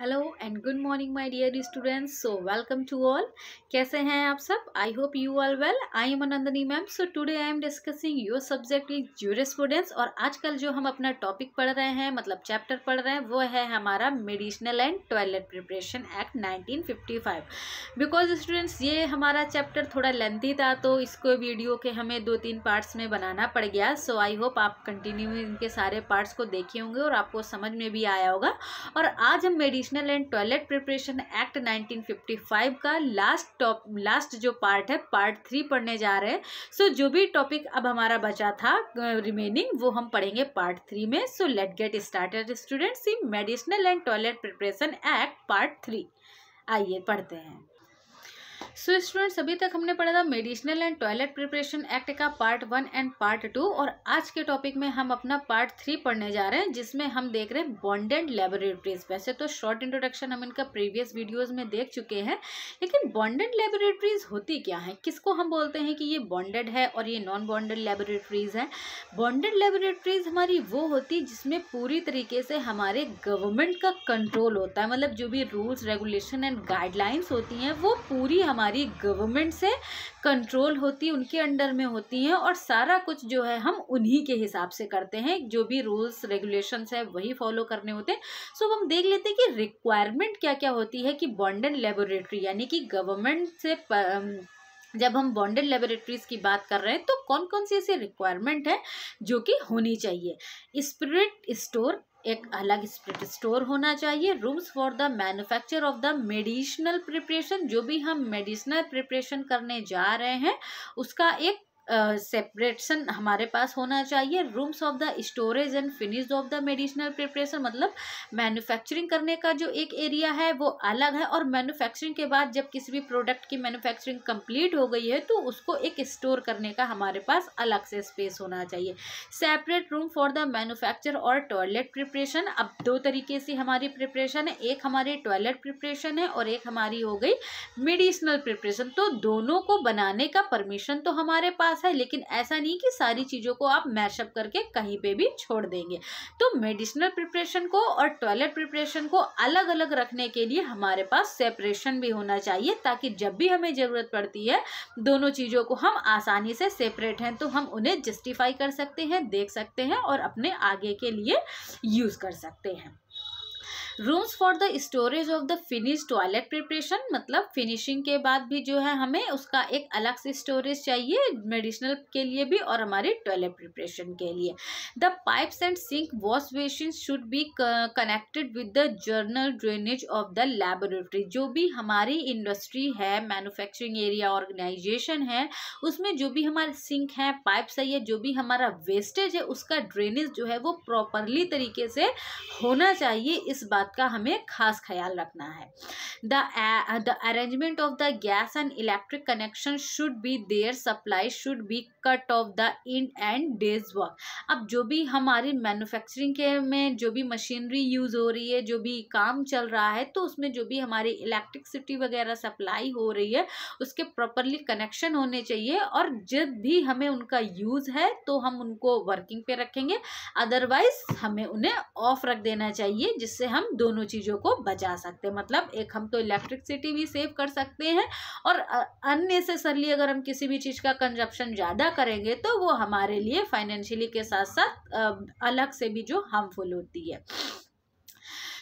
hello and good morning my dear students so welcome to all कैसे हैं आप सब I hope you all well I am Anandini ma'am so today I am discussing your subject is students और आजकल जो हम अपना topic पढ़ रहे हैं मतलब चैप्टर पढ़ रहे हैं वो है हमारा medicinal and toilet preparation act nineteen because students ये हमारा चैप्टर थोड़ा लेंथी था तो इसको वीडियो के हमें दो तीन पार्ट्स में बनाना पड़ गया सो आई होप आप कंटिन्यू इनके सारे पार्ट्स को देखे होंगे और आपको समझ में भी आया होगा और आज हम मेडिस educational and toilet preparation act 1955 का लास्ट टॉप लास्ट जो पार्ट है पार्ट थ्री पढ़ने जा रहे हैं सो so, जो भी टॉपिक अब हमारा बचा था रिमेनिंग वो हम पढ़ेंगे पार्ट थ्री में so let get started students in medicinal and toilet preparation act part three आइए पढ़ते हैं सो so, स्टूडेंट्स अभी तक हमने पढ़ा था medicinal and toilet preparation act का part one and part two और आज के टॉपिक में हम अपना पार्ट थ्री पढ़ने जा रहे हैं जिसमें हम देख रहे हैं बॉन्डेड लेबोरेटरीज वैसे तो शॉर्ट इंट्रोडक्शन हम इनका प्रीवियस वीडियोज में देख चुके हैं लेकिन बॉन्डेड लेबोरेटरीज होती क्या है किसको हम बोलते हैं कि ये बॉन्डेड है और ये नॉन बॉन्डेड लेबोरेटरीज हैं बॉन्डेड लेबोरेटरीज हमारी वो होती जिसमें पूरी तरीके से हमारे गवर्नमेंट का कंट्रोल होता है मतलब जो भी रूल्स रेगुलेशन एंड गाइडलाइंस होती हैं वो पूरी हमारे हमारी गवर्नमेंट से कंट्रोल होती उनके अंडर में होती हैं और सारा कुछ जो है हम उन्हीं के हिसाब से करते हैं जो भी रूल्स रेगुलेशंस है वही फॉलो करने होते हैं सो हम देख लेते हैं कि रिक्वायरमेंट क्या क्या होती है कि बॉन्डेड लेबोरेटरी यानी कि गवर्नमेंट से प, जब हम बॉन्डेड लेबोरेटरीज की बात कर रहे हैं तो कौन कौन सी ऐसी रिक्वायरमेंट है जो कि होनी चाहिए स्पिरिट स्टोर एक अलग स्प्रिट स्टोर होना चाहिए rooms for the manufacture of the medicinal preparation जो भी हम मेडिसिनल प्रिपरेशन करने जा रहे हैं उसका एक सेपरेशन uh, हमारे पास होना चाहिए rooms of the storage and finish of the medicinal preparation मतलब मैन्युफैक्चरिंग करने का जो एक एरिया है वो अलग है और मैन्युफैक्चरिंग के बाद जब किसी भी प्रोडक्ट की मैन्युफैक्चरिंग कंप्लीट हो गई है तो उसको एक स्टोर करने का हमारे पास अलग से स्पेस होना चाहिए separate room for the manufacture और टॉयलेट प्रिपरेशन अब दो तरीके से हमारी प्रिपरेशन है एक हमारी टॉयलेट प्रिपरेशन है और एक हमारी हो गई मेडिसिनल प्रिपरेशन तो दोनों को बनाने का परमिशन तो हमारे पास पास है लेकिन ऐसा नहीं कि सारी चीज़ों को आप मैशअप करके कहीं पे भी छोड़ देंगे तो मेडिसिनल प्रिपरेशन को और टॉयलेट प्रिपरेशन को अलग अलग रखने के लिए हमारे पास सेपरेशन भी होना चाहिए ताकि जब भी हमें ज़रूरत पड़ती है दोनों चीज़ों को हम आसानी से सेपरेट हैं तो हम उन्हें जस्टिफाई कर सकते हैं देख सकते हैं और अपने आगे के लिए यूज़ कर सकते हैं rooms for the storage of the finish toilet preparation मतलब फिनिशिंग के बाद भी जो है हमें उसका एक अलग से स्टोरेज चाहिए मेडिसिनल के लिए भी और हमारे टॉयलेट प्रिपरेशन के लिए the pipes and sink wash basin should be connected with the general drainage of the laboratory जो भी हमारी इंडस्ट्री है मैनुफैक्चरिंग एरिया ऑर्गेनाइजेशन है उसमें जो भी हमारे सिंक है पाइप्स है या जो भी हमारा वेस्टेज है उसका ड्रेनेज जो है वो प्रॉपरली तरीके से होना चाहिए इस बात बात का हमें खास ख्याल रखना है the the arrangement of the gas and electric connection should be there supply should be cut off the end and days work अब जो भी हमारी मैन्युफैक्चरिंग के में जो भी मशीनरी यूज़ हो रही है जो भी काम चल रहा है तो उसमें जो भी हमारी इलेक्ट्रिकसिटी वगैरह सप्लाई हो रही है उसके प्रॉपरली कनेक्शन होने चाहिए और जब भी हमें उनका यूज़ है तो हम उनको वर्किंग पे रखेंगे अदरवाइज हमें उन्हें ऑफ रख देना चाहिए जिससे हम दोनों चीज़ों को बचा सकते हैं मतलब एक हम तो इलेक्ट्रिकसिटी भी सेव कर सकते हैं और अननेसेसरली अगर हम किसी भी चीज़ का कंजप्शन ज़्यादा करेंगे तो वो हमारे लिए फाइनेंशियली के साथ साथ अलग से भी जो हार्मफुल होती है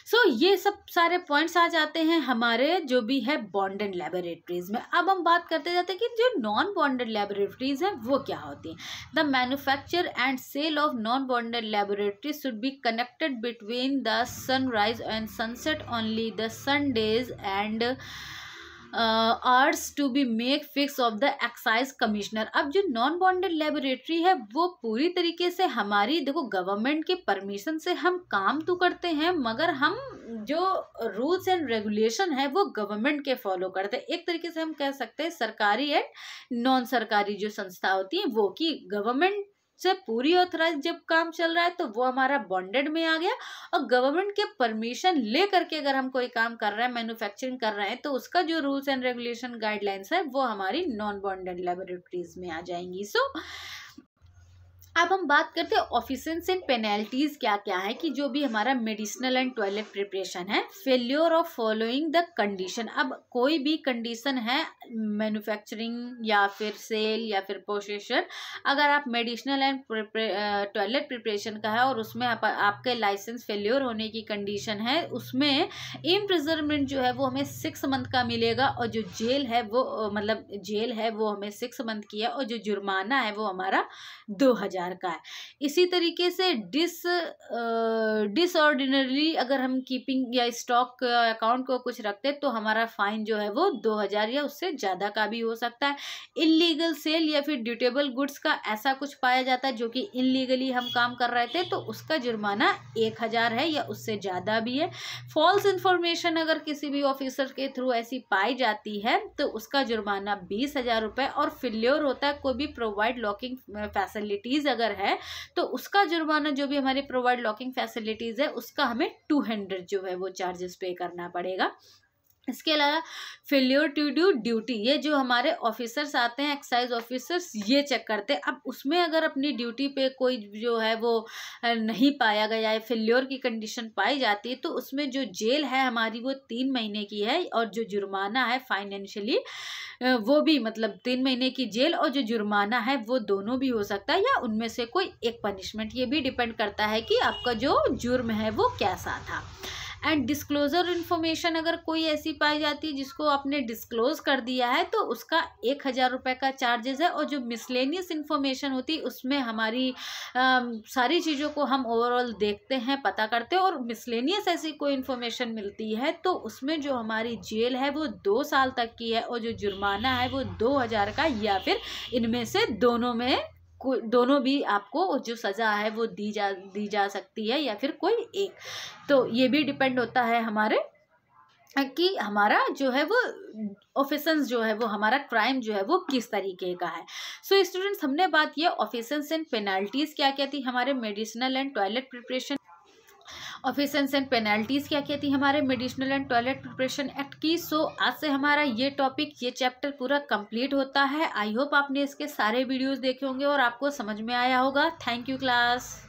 सो so, ये सब सारे पॉइंट्स आ जाते हैं हमारे जो भी है बॉन्डेड लेबोरेटरीज में अब हम बात करते जाते हैं कि जो नॉन बॉन्डेड लेबोरेटरीज हैं वो क्या होती हैं the manufacture and sale of non bonded laboratories should be connected between the sunrise and sunset only the Sundays and arts to be make fix of the excise commissioner अब जो non bonded laboratory है वो पूरी तरीके से हमारी देखो government के परमिशन से हम काम तो करते हैं मगर हम जो रूल्स एंड रेगुलेशन है वो गवर्नमेंट के फॉलो करते हैं एक तरीके से हम कह सकते हैं सरकारी एंड नॉन सरकारी जो संस्था होती है वो कि गवर्नमेंट सर पूरी ऑथराइज जब काम चल रहा है तो वो हमारा बॉन्डेड में आ गया और गवर्नमेंट के परमिशन ले करके अगर हम कोई काम कर रहे हैं मैन्युफैक्चरिंग कर रहे हैं तो उसका जो रूल्स एंड रेगुलेशन गाइडलाइंस है वो हमारी नॉन बॉन्डेड लेबोरेटरीज में आ जाएंगी सो so, अब हम बात करते हैं ऑफिसेंस एंड पेनल्टीज क्या क्या है कि जो भी हमारा मेडिसिनल एंड टॉयलेट प्रिपरेशन है failure of following the condition अब कोई भी कंडीशन है मैन्युफैक्चरिंग या फिर सेल या फिर प्रोसेशन अगर आप मेडिसिनल एंड टॉयलेट प्रिपरेशन का है और उसमें आप, आपके लाइसेंस फेल्योर होने की कंडीशन है उसमें प्रिजर्वमेंट जो है वो हमें सिक्स मंथ का मिलेगा और जो जेल है वो मतलब जेल है वो हमें सिक्स मंथ की है और जो जुर्माना है वो हमारा दो हज़ार प्रकार का है इसी तरीके से डिस डिसऑर्डिनरली अगर हम कीपिंग या स्टॉक अकाउंट को कुछ रखते तो हमारा फाइन जो है वो दो हज़ार या उससे ज़्यादा का भी हो सकता है इलीगल सेल या फिर ड्यूटेबल गुड्स का ऐसा कुछ पाया जाता है जो कि इनलीगली हम काम कर रहे थे तो उसका जुर्माना एक हज़ार है या उससे ज़्यादा भी है फॉल्स इंफॉर्मेशन अगर किसी भी ऑफिसर के थ्रू ऐसी पाई जाती है तो उसका जुर्माना बीस हज़ार रुपये और फिल्योर होता है कोई भी प्रोवाइड लॉकिंग फैसिलिटीज़ अगर है तो उसका जुर्माना जो भी हमारी प्रोवाइड लॉकिंग फैसिलिटीज़ है उसका हमें टू हंड्रेड जो है वो चार्जेस पे करना पड़ेगा इसके अलावा फेल्योर टू डू ड्यूटी ये जो हमारे ऑफिसर्स आते हैं एक्साइज ऑफिसर्स ये चेक करते हैं अब उसमें अगर अपनी ड्यूटी पे कोई जो है वो नहीं पाया गया है फेल्योर की कंडीशन पाई जाती है तो उसमें जो जेल है हमारी वो तीन महीने की है और जो जुर्माना है फाइनेंशियली वो भी मतलब तीन महीने की जेल और जो जुर्माना है वो दोनों भी हो सकता है या उनमें से कोई एक पनिशमेंट ये भी डिपेंड करता है कि आपका जो जुर्म है वो कैसा था एंड डिस्क्लोजर इन्फॉर्मेशन अगर कोई ऐसी पाई जाती है जिसको आपने डिस्क्लोज कर दिया है तो उसका एक हज़ार रुपये का चार्जेस है और जो मिसलेनियस इन्फॉर्मेशन होती है उसमें हमारी आ, सारी चीज़ों को हम ओवरऑल देखते हैं पता करते हैं और मिसलेनियस ऐसी कोई इन्फॉर्मेशन मिलती है तो उसमें जो हमारी जेल है वो दो साल तक की है और जो जुर्माना है वो दो हज़ार का या फिर इनमें से दोनों में दोनों भी आपको जो सज़ा है वो दी जा दी जा सकती है या फिर कोई एक तो ये भी डिपेंड होता है हमारे कि हमारा जो है वो ऑफेसेंस जो है वो हमारा क्राइम जो है वो किस तरीके का है सो so, स्टूडेंट्स हमने बात ये ऑफेसेंस एंड पेनल्टीज़ क्या क्या थी हमारे medicinal and toilet preparation offences and penalties क्या कहती है हमारे medicinal and toilet preparation act की सो आज से हमारा ये टॉपिक ये चैप्टर पूरा कंप्लीट होता है आई होप आपने इसके सारे वीडियोस देखे होंगे और आपको समझ में आया होगा थैंक यू क्लास